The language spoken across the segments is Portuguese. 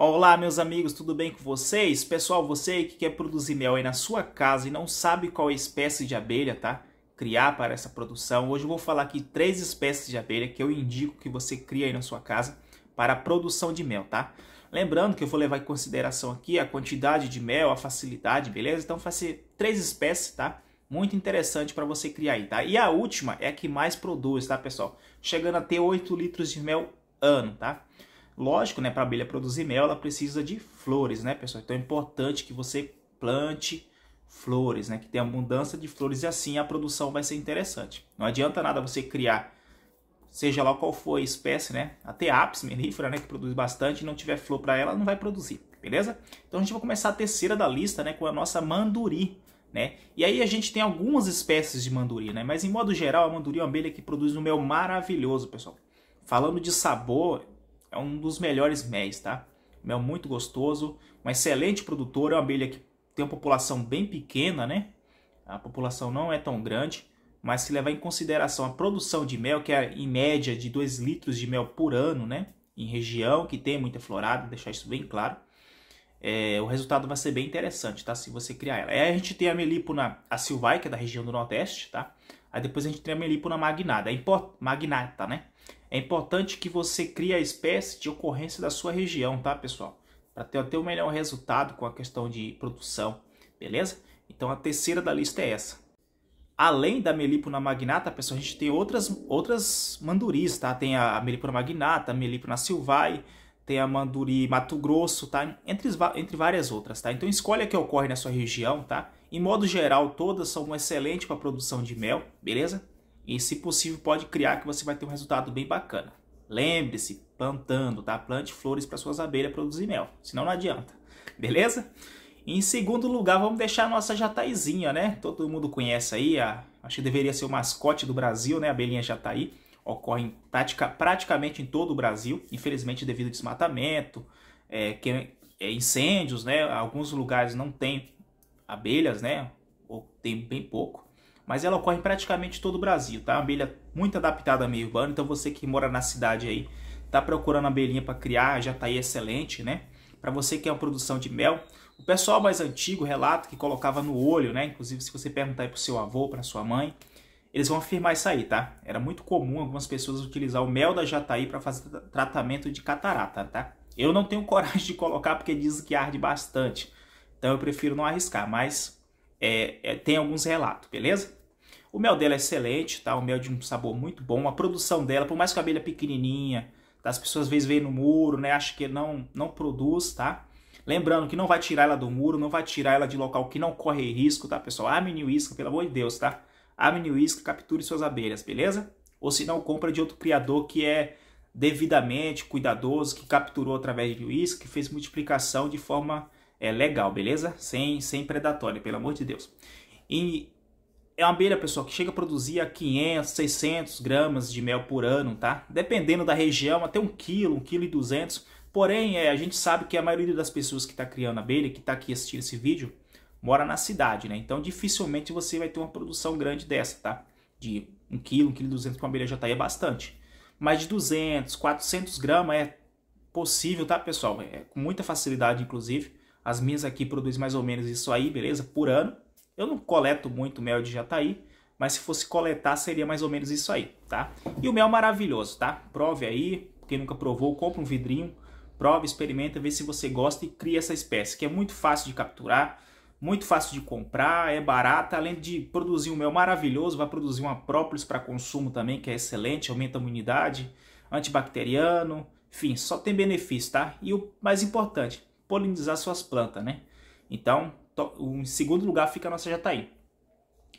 Olá, meus amigos, tudo bem com vocês? Pessoal, você que quer produzir mel aí na sua casa e não sabe qual espécie de abelha, tá? Criar para essa produção. Hoje eu vou falar aqui três espécies de abelha que eu indico que você cria aí na sua casa para a produção de mel, tá? Lembrando que eu vou levar em consideração aqui a quantidade de mel, a facilidade, beleza? Então fazer três espécies, tá? Muito interessante para você criar aí, tá? E a última é a que mais produz, tá, pessoal? Chegando a ter 8 litros de mel ano, tá? Lógico, né, para a abelha produzir mel, ela precisa de flores, né, pessoal? Então é importante que você plante flores, né, que tenha abundância de flores e assim a produção vai ser interessante. Não adianta nada você criar seja lá qual for a espécie, né? Até ápice melífera, né, que produz bastante, e não tiver flor para ela, não vai produzir, beleza? Então a gente vai começar a terceira da lista, né, com a nossa manduri, né? E aí a gente tem algumas espécies de manduri, né? Mas em modo geral, a manduri é uma abelha que produz um mel maravilhoso, pessoal. Falando de sabor, é um dos melhores mel, tá? Mel muito gostoso, uma excelente produtora, é uma abelha que tem uma população bem pequena, né? A população não é tão grande, mas se levar em consideração a produção de mel, que é em média de 2 litros de mel por ano, né? Em região que tem muita florada, deixar isso bem claro. É, o resultado vai ser bem interessante, tá? Se você criar ela. Aí é, a gente tem a melípona a é da região do Nordeste, tá? Aí depois a gente tem a melípona magnata. É import... magnata, né? É importante que você crie a espécie de ocorrência da sua região, tá, pessoal? Para ter até o melhor resultado com a questão de produção, beleza? Então a terceira da lista é essa. Além da melípona magnata, pessoal, a gente tem outras, outras manduris, tá? Tem a melípona magnata, a melípona silvai, tem a Manduri Mato Grosso, tá? Entre, entre várias outras, tá? Então escolha a que ocorre na sua região, tá? Em modo geral, todas são excelentes para produção de mel, beleza? E se possível, pode criar que você vai ter um resultado bem bacana. Lembre-se, plantando, tá? Plante flores para suas abelhas produzir mel, senão não adianta, beleza? Em segundo lugar, vamos deixar a nossa jataizinha, né? Todo mundo conhece aí, a... acho que deveria ser o mascote do Brasil, né? A abelhinha jataí ocorrem pratica, praticamente em todo o Brasil, infelizmente devido a desmatamento, é, que, é, é, incêndios, né? Alguns lugares não tem abelhas, né? Ou tem bem pouco. Mas ela ocorre em praticamente todo o Brasil, tá? abelha muito adaptada ao meio urbano, então você que mora na cidade aí, tá procurando abelhinha para criar, já tá aí excelente, né? Para você que é uma produção de mel, o pessoal mais antigo relata que colocava no olho, né? Inclusive se você perguntar aí pro seu avô, para sua mãe, eles vão afirmar isso aí, tá? Era muito comum algumas pessoas utilizar o mel da jataí para fazer tratamento de catarata, tá? Eu não tenho coragem de colocar porque diz que arde bastante, então eu prefiro não arriscar, mas é, é, tem alguns relatos, beleza? O mel dela é excelente, tá? O mel de um sabor muito bom, a produção dela, por mais que a abelha é pequenininha, tá? as pessoas às vezes veem no muro, né? Acho que não, não produz, tá? Lembrando que não vai tirar ela do muro, não vai tirar ela de local que não corre risco, tá, pessoal? Ah, menino isca, pelo amor de Deus, tá? Amine Whisky, capture suas abelhas, beleza? Ou se não, compra de outro criador que é devidamente cuidadoso, que capturou através de whisky, que fez multiplicação de forma é, legal, beleza? Sem, sem predatória, pelo amor de Deus. E é uma abelha, pessoal, que chega a produzir a 500, 600 gramas de mel por ano, tá? Dependendo da região, até 1 quilo, 1 quilo e 200. Porém, é, a gente sabe que a maioria das pessoas que está criando abelha, que está aqui assistindo esse vídeo, mora na cidade, né? Então dificilmente você vai ter uma produção grande dessa, tá? De 1 kg, 1 kg 200 com abelha tá aí é bastante. Mas de 200, 400 gramas é possível, tá, pessoal? É, é com muita facilidade, inclusive. As minhas aqui produzem mais ou menos isso aí, beleza? Por ano. Eu não coleto muito mel de jataí, tá mas se fosse coletar seria mais ou menos isso aí, tá? E o mel maravilhoso, tá? Prove aí, quem nunca provou, compra um vidrinho, prove, experimenta, vê se você gosta e cria essa espécie, que é muito fácil de capturar muito fácil de comprar, é barata, além de produzir um mel maravilhoso, vai produzir uma própolis para consumo também, que é excelente, aumenta a imunidade, antibacteriano, enfim, só tem benefício, tá? E o mais importante, polinizar suas plantas, né? Então, em segundo lugar fica a nossa jataí.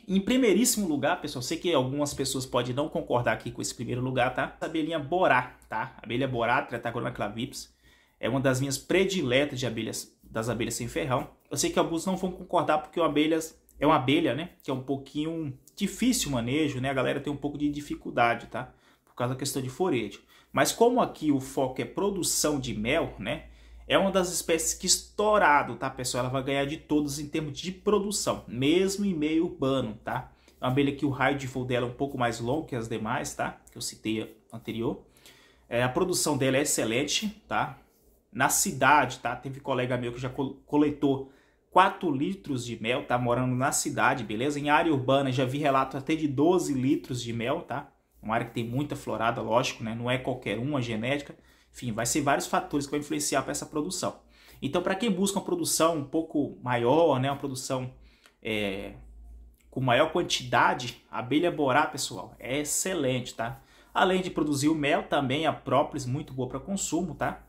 Em primeiríssimo lugar, pessoal, sei que algumas pessoas podem não concordar aqui com esse primeiro lugar, tá? A abelhinha borá, tá? A abelha borá, Tratagona clavips, é uma das minhas prediletas de abelhas das abelhas sem ferrão. Eu sei que alguns não vão concordar porque o abelhas é uma abelha, né? Que é um pouquinho difícil o manejo, né? A galera tem um pouco de dificuldade, tá? Por causa da questão de forejo. Mas como aqui o foco é produção de mel, né? É uma das espécies que estourado, tá, pessoal? Ela vai ganhar de todos em termos de produção, mesmo em meio urbano, tá? É uma abelha que o raio de voo dela é um pouco mais longo que as demais, tá? Que eu citei anterior. É, a produção dela é excelente, tá? na cidade, tá? Teve colega meu que já coletou 4 litros de mel, tá morando na cidade, beleza? Em área urbana já vi relato até de 12 litros de mel, tá? Uma área que tem muita florada, lógico, né? Não é qualquer uma é genética. Enfim, vai ser vários fatores que vão influenciar para essa produção. Então, para quem busca uma produção um pouco maior, né? Uma produção é, com maior quantidade, abelha borá, pessoal, é excelente, tá? Além de produzir o mel, também a própolis, muito boa para consumo, tá?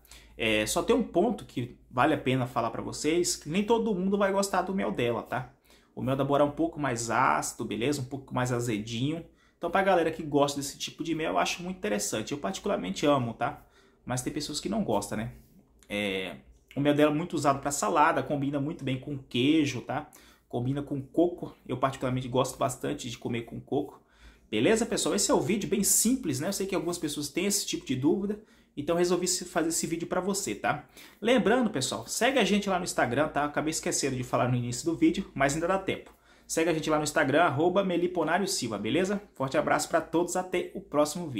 É, só tem um ponto que vale a pena falar para vocês, que nem todo mundo vai gostar do mel dela, tá? O mel da Bora é um pouco mais ácido, beleza? Um pouco mais azedinho. Então pra galera que gosta desse tipo de mel, eu acho muito interessante. Eu particularmente amo, tá? Mas tem pessoas que não gostam, né? É... O mel dela é muito usado para salada, combina muito bem com queijo, tá? Combina com coco. Eu particularmente gosto bastante de comer com coco. Beleza, pessoal? Esse é o vídeo bem simples, né? Eu sei que algumas pessoas têm esse tipo de dúvida. Então resolvi fazer esse vídeo para você, tá? Lembrando, pessoal, segue a gente lá no Instagram, tá? Acabei esquecendo de falar no início do vídeo, mas ainda dá tempo. Segue a gente lá no Instagram, arroba Meliponário Silva, beleza? Forte abraço para todos, até o próximo vídeo.